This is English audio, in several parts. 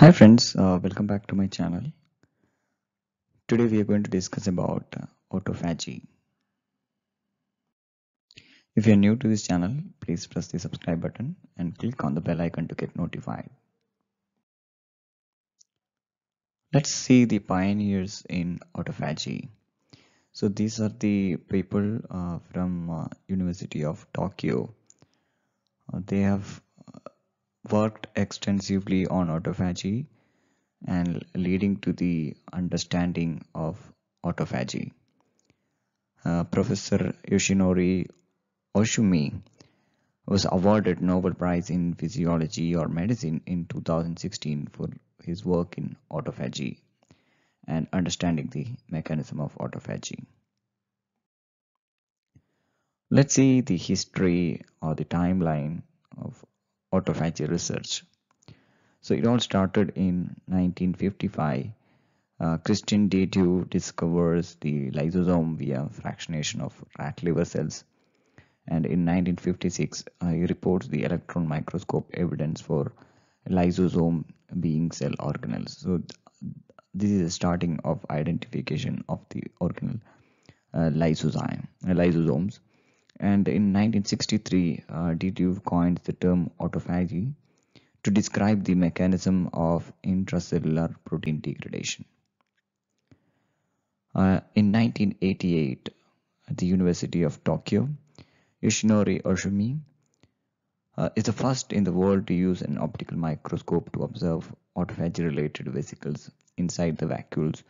Hi friends, uh, welcome back to my channel. Today we are going to discuss about uh, autophagy. If you are new to this channel, please press the subscribe button and click on the bell icon to get notified. Let's see the pioneers in autophagy. So these are the people uh, from uh, University of Tokyo. Uh, they have worked extensively on autophagy and leading to the understanding of autophagy. Uh, Professor Yoshinori Oshumi was awarded Nobel Prize in Physiology or Medicine in 2016 for his work in autophagy and understanding the mechanism of autophagy. Let's see the history or the timeline of autophagy research. So it all started in 1955. Uh, Christian Datew discovers the lysosome via fractionation of rat liver cells. And in 1956, uh, he reports the electron microscope evidence for lysosome being cell organelles. So th this is the starting of identification of the organelle uh, lysozyme, lysosomes and in 1963 uh, Dietrich coined the term autophagy to describe the mechanism of intracellular protein degradation. Uh, in 1988, at the University of Tokyo, Yoshinori Oshimi uh, is the first in the world to use an optical microscope to observe autophagy-related vesicles inside the vacuoles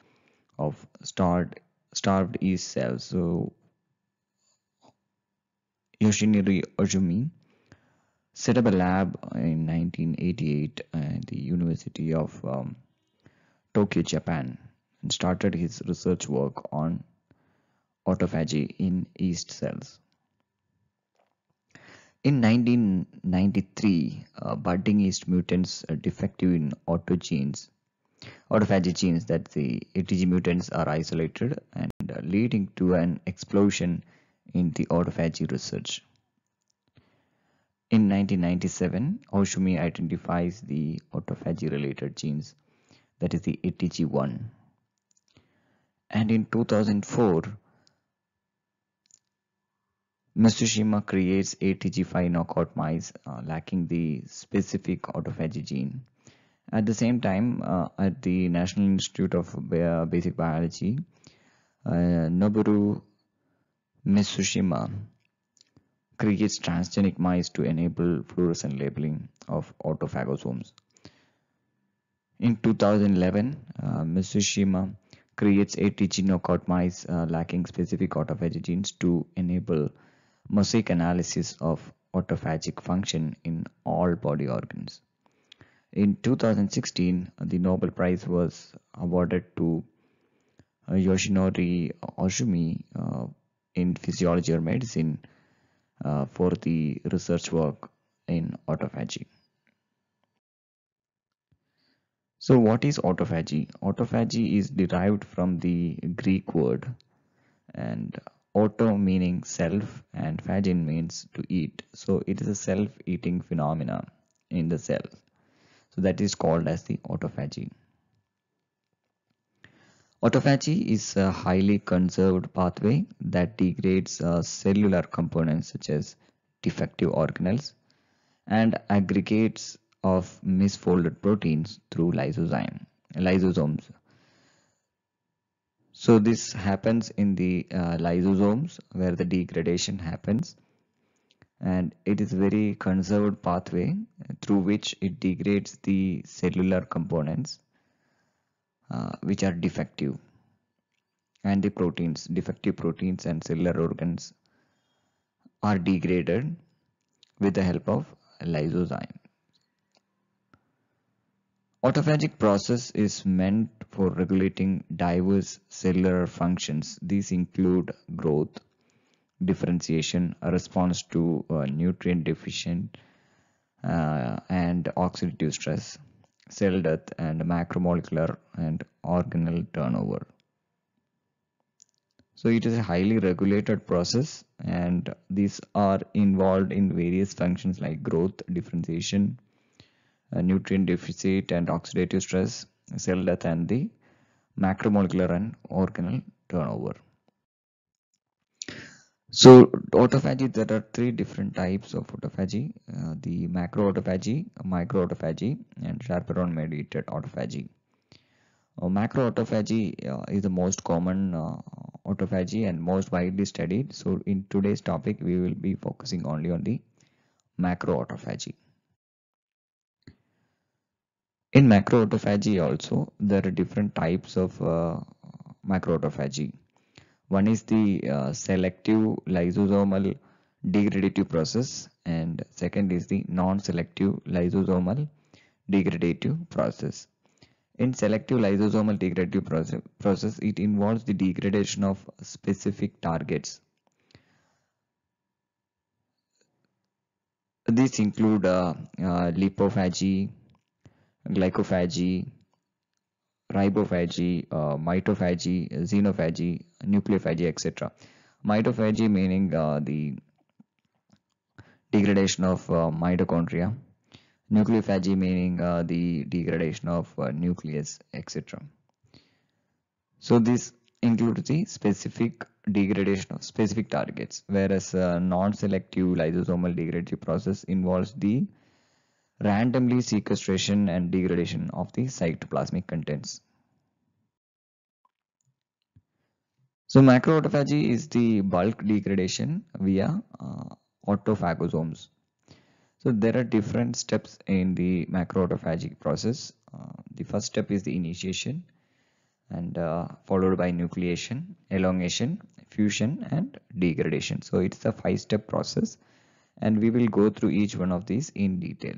of starved, starved yeast cells. So Yoshinori Ozumi set up a lab in 1988 at the University of um, Tokyo, Japan, and started his research work on autophagy in yeast cells. In 1993, uh, budding yeast mutants are defective in autogenes, autophagy genes that the ATG mutants are isolated and uh, leading to an explosion in the autophagy research. In 1997, Oshumi identifies the autophagy related genes, that is the ATG1. And in 2004, Mitsushima creates ATG5 knockout mice uh, lacking the specific autophagy gene. At the same time, uh, at the National Institute of Basic Biology, uh, Noboru Mitsushima creates transgenic mice to enable fluorescent labeling of autophagosomes. In 2011, uh, Ms. creates 80 knockout mice uh, lacking specific autophagy genes to enable mosaic analysis of autophagic function in all body organs. In 2016, the Nobel Prize was awarded to uh, Yoshinori Oshumi uh, in physiology or medicine uh, for the research work in autophagy. So what is autophagy? Autophagy is derived from the Greek word and auto meaning self and phagin means to eat. So it is a self-eating phenomena in the cell. So that is called as the autophagy. Autophagy is a highly conserved pathway that degrades uh, cellular components such as defective organelles and aggregates of misfolded proteins through lysozyme, lysosomes. So this happens in the uh, lysosomes where the degradation happens and it is very conserved pathway through which it degrades the cellular components uh, which are defective and the proteins defective proteins and cellular organs are degraded with the help of lysozyme autophagic process is meant for regulating diverse cellular functions these include growth differentiation response to uh, nutrient deficient uh, and oxidative stress cell death and macromolecular and organelle turnover. So it is a highly regulated process and these are involved in various functions like growth, differentiation, uh, nutrient deficit and oxidative stress, cell death and the macromolecular and organelle turnover. So autophagy, there are three different types of autophagy, uh, the macro autophagy, micro autophagy and chaperone mediated autophagy. Uh, macro autophagy uh, is the most common uh, autophagy and most widely studied. So in today's topic, we will be focusing only on the macro autophagy. In macro autophagy also, there are different types of uh, macro autophagy. One is the uh, selective lysosomal degradative process and second is the non-selective lysosomal degradative process. In selective lysosomal degradative process, process, it involves the degradation of specific targets. These include uh, uh, lipophagy, glycophagy, ribophagy, uh, mitophagy, xenophagy, nucleophagy, etc. Mitophagy meaning uh, the degradation of uh, mitochondria, nucleophagy meaning uh, the degradation of uh, nucleus, etc. So this includes the specific degradation of specific targets, whereas uh, non-selective lysosomal degradation process involves the randomly sequestration and degradation of the cytoplasmic contents. So macroautophagy is the bulk degradation via uh, autophagosomes. So there are different steps in the macroautophagic process. Uh, the first step is the initiation and uh, followed by nucleation, elongation, fusion and degradation. So it's a five step process and we will go through each one of these in detail.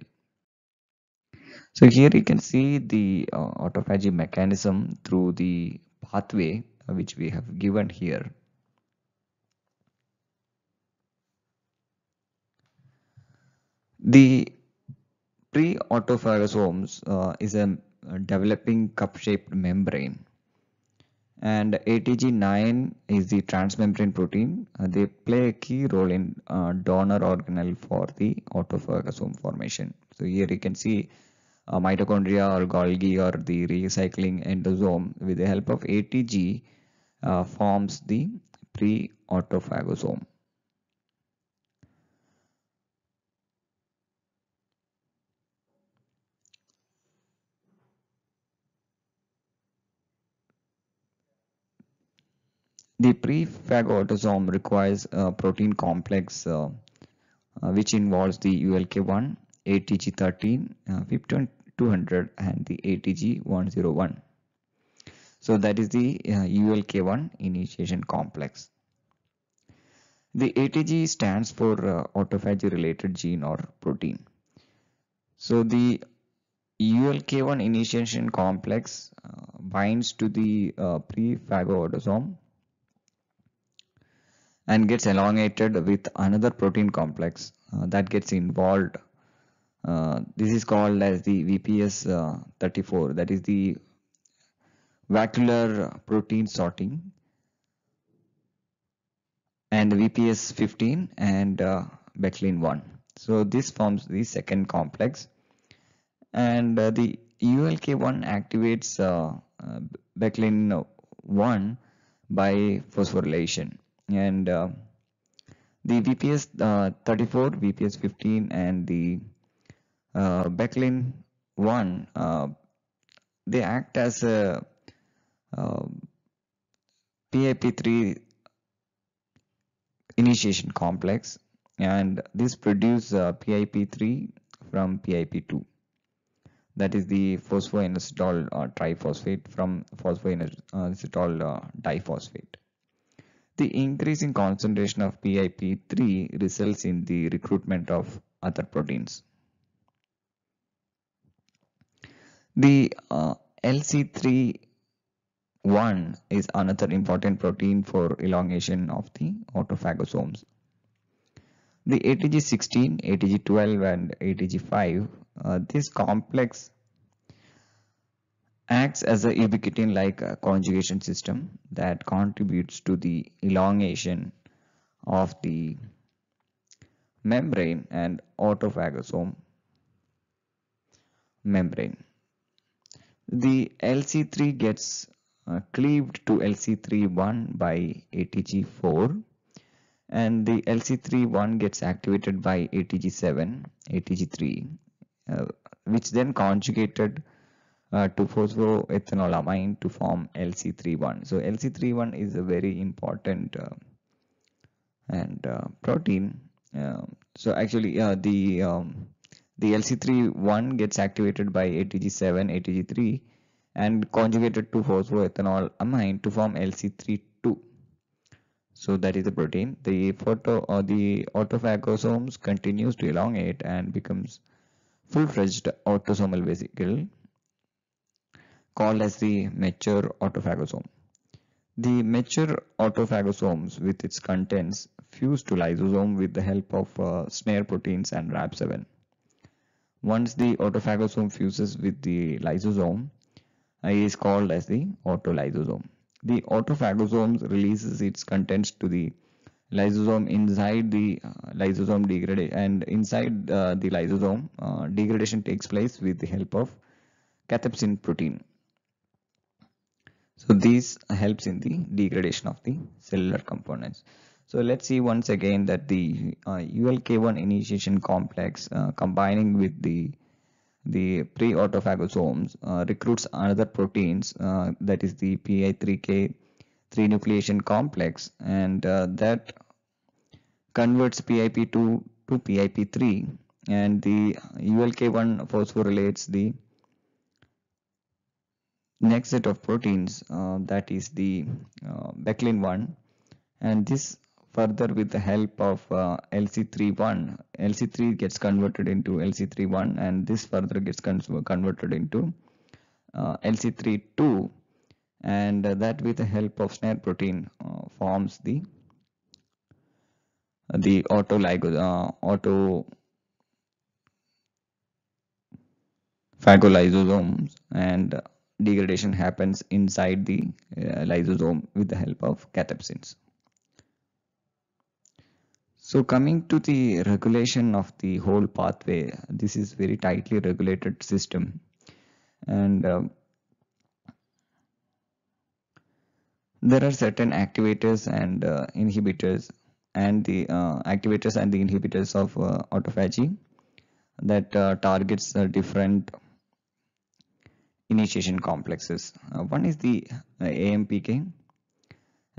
So here you can see the uh, autophagy mechanism through the pathway uh, which we have given here. The pre-autophagosomes uh, is a uh, developing cup-shaped membrane and ATG9 is the transmembrane protein. Uh, they play a key role in uh, donor organelle for the autophagosome formation. So here you can see uh, mitochondria or Golgi or the recycling endosome with the help of ATG uh, forms the pre-autophagosome. The pre-phagosome requires a protein complex uh, uh which involves the ULK1, ATG13, uh, fip 200 and the ATG 101. So that is the uh, ULK1 initiation complex. The ATG stands for uh, autophagy related gene or protein. So the ULK1 initiation complex uh, binds to the uh, prefagocytosome and gets elongated with another protein complex uh, that gets involved uh, this is called as the VPS uh, 34 that is the vacuolar protein sorting and VPS 15 and uh, Beclin 1 so this forms the second complex and uh, the ULK1 activates uh, uh, Beclin 1 by phosphorylation and uh, the VPS 34 VPS 15 and the uh, Becklin 1, uh, they act as a uh, PAP3 initiation complex and this produce uh, PIP3 from PIP2 that is the phosphoinositol uh, triphosphate from phosphoinositol uh, diphosphate. The increasing concentration of PIP3 results in the recruitment of other proteins. The uh, LC3 1 is another important protein for elongation of the autophagosomes. The ATG16, ATG12 and ATG5, uh, this complex acts as a ubiquitin-like uh, conjugation system that contributes to the elongation of the membrane and autophagosome membrane the LC3 gets uh, cleaved to LC31 by ATG4 and the LC31 gets activated by ATG7, ATG3 uh, which then conjugated uh, to phosphoroethanolamine to form LC31. So LC31 is a very important uh, and uh, protein. Um, so actually uh, the um, the LC3-1 gets activated by ATG7, ATG3 and conjugated to phosphoethanol to form LC3-2. So that is the protein. The photo or uh, the autophagosomes continues to elongate and becomes full-fledged autosomal vesicle called as the mature autophagosome. The mature autophagosomes with its contents fuse to lysosome with the help of uh, snare proteins and RAB7. Once the autophagosome fuses with the lysosome, uh, is called as the autolysosome. The autophagosome releases its contents to the lysosome inside the uh, lysosome degradation and inside uh, the lysosome uh, degradation takes place with the help of cathepsin protein. So this helps in the degradation of the cellular components. So let's see once again that the uh, ULK1 initiation complex uh, combining with the the pre-autophagosomes uh, recruits another proteins uh, that is the PI3K 3 nucleation complex and uh, that converts PIP2 to PIP3 and the ULK1 phosphorylates the next set of proteins uh, that is the uh, Becklin one and this further with the help of uh, LC31. LC3 gets converted into LC31 and this further gets con converted into uh, LC32 and that with the help of snare protein uh, forms the the autoligo uh, auto phagolysosomes and degradation happens inside the uh, lysosome with the help of cathepsins. So coming to the regulation of the whole pathway, this is very tightly regulated system and uh, there are certain activators and uh, inhibitors and the uh, activators and the inhibitors of uh, autophagy that uh, targets different initiation complexes. one is the AMPK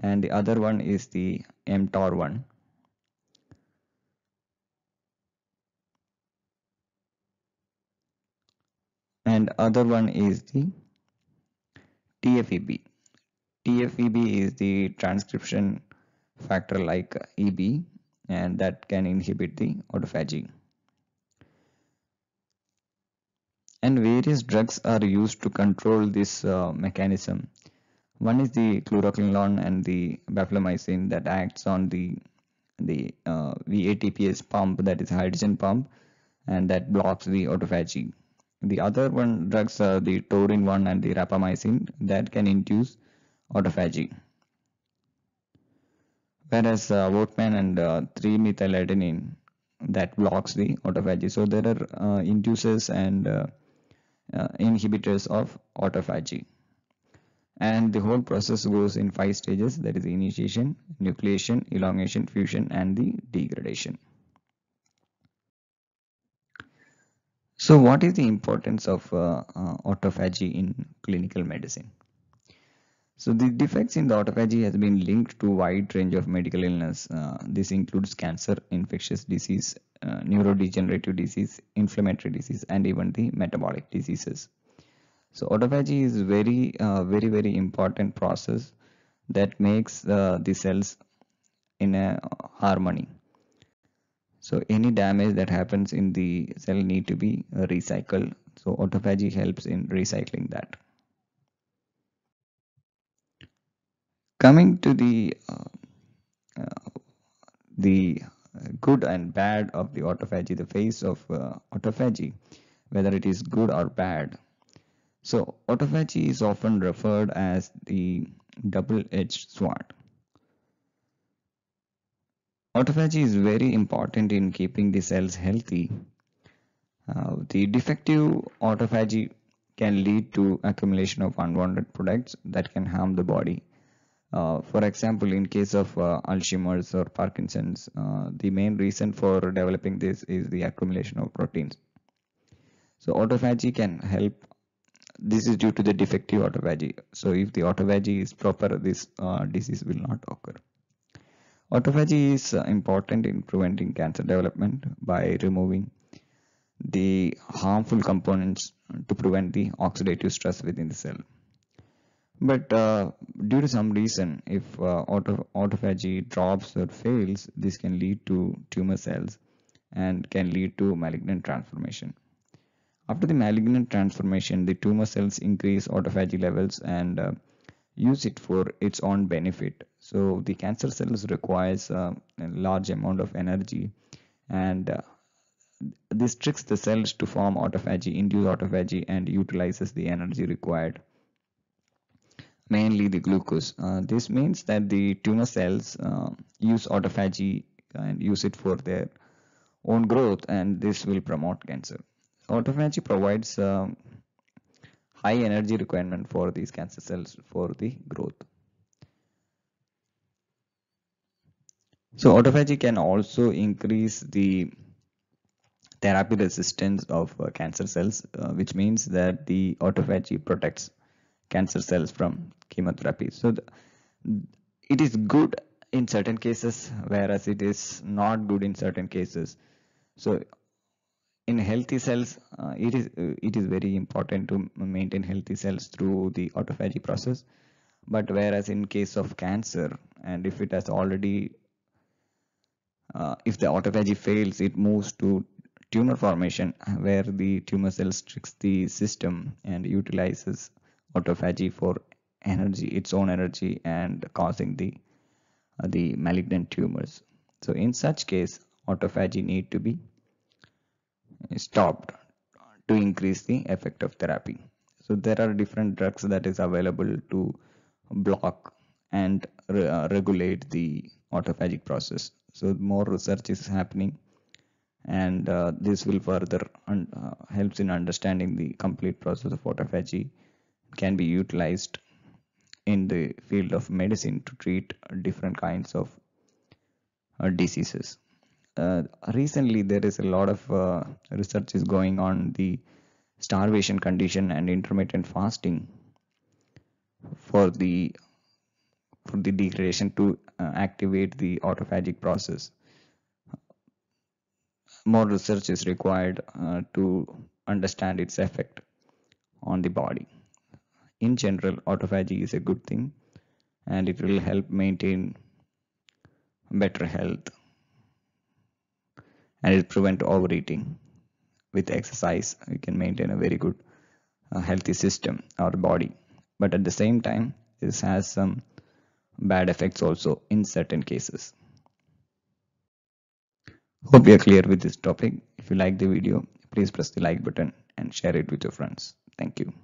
and the other one is the mTOR one and other one is the TFEB. TFEB is the transcription factor like EB and that can inhibit the autophagy. And various drugs are used to control this uh, mechanism. One is the chloroquinolone and the bapalomycin that acts on the the uh, pump that is hydrogen pump and that blocks the autophagy. The other one drugs are the taurin 1 and the rapamycin that can induce autophagy. Whereas uh, Wortmann and uh, 3-methyladenine that blocks the autophagy. So there are uh, inducers and uh, uh, inhibitors of autophagy. And the whole process goes in five stages that is initiation, nucleation, elongation, fusion and the degradation. So, what is the importance of uh, uh, autophagy in clinical medicine? So, the defects in the autophagy has been linked to wide range of medical illness. Uh, this includes cancer, infectious disease, uh, neurodegenerative disease, inflammatory disease, and even the metabolic diseases. So, autophagy is very, uh, very, very important process that makes uh, the cells in a harmony. So any damage that happens in the cell need to be recycled. So autophagy helps in recycling that. Coming to the uh, uh, the good and bad of the autophagy, the phase of uh, autophagy, whether it is good or bad. So autophagy is often referred as the double-edged sword. Autophagy is very important in keeping the cells healthy. Uh, the defective autophagy can lead to accumulation of unwanted products that can harm the body. Uh, for example, in case of uh, Alzheimer's or Parkinson's, uh, the main reason for developing this is the accumulation of proteins. So autophagy can help. This is due to the defective autophagy. So if the autophagy is proper, this uh, disease will not occur. Autophagy is uh, important in preventing cancer development by removing the harmful components to prevent the oxidative stress within the cell. But uh, due to some reason, if uh, auto autophagy drops or fails, this can lead to tumor cells and can lead to malignant transformation. After the malignant transformation, the tumor cells increase autophagy levels and uh, use it for its own benefit so the cancer cells requires uh, a large amount of energy and uh, this tricks the cells to form autophagy induce autophagy and utilizes the energy required mainly the glucose uh, this means that the tumor cells uh, use autophagy and use it for their own growth and this will promote cancer autophagy provides uh, high energy requirement for these cancer cells for the growth. So autophagy can also increase the therapy resistance of uh, cancer cells, uh, which means that the autophagy protects cancer cells from chemotherapy. So the, it is good in certain cases, whereas it is not good in certain cases. So in healthy cells uh, it is uh, it is very important to maintain healthy cells through the autophagy process but whereas in case of cancer and if it has already uh, if the autophagy fails it moves to tumor formation where the tumor cells tricks the system and utilizes autophagy for energy its own energy and causing the uh, the malignant tumors so in such case autophagy need to be stopped to increase the effect of therapy so there are different drugs that is available to block and re uh, regulate the autophagic process so more research is happening and uh, this will further uh, helps in understanding the complete process of autophagy can be utilized in the field of medicine to treat different kinds of uh, diseases uh, recently there is a lot of uh, research is going on the starvation condition and intermittent fasting for the for the degradation to uh, activate the autophagic process more research is required uh, to understand its effect on the body in general autophagy is a good thing and it will help maintain better health and it prevent overeating with exercise we can maintain a very good uh, healthy system our body but at the same time this has some bad effects also in certain cases hope you are clear with this topic if you like the video please press the like button and share it with your friends thank you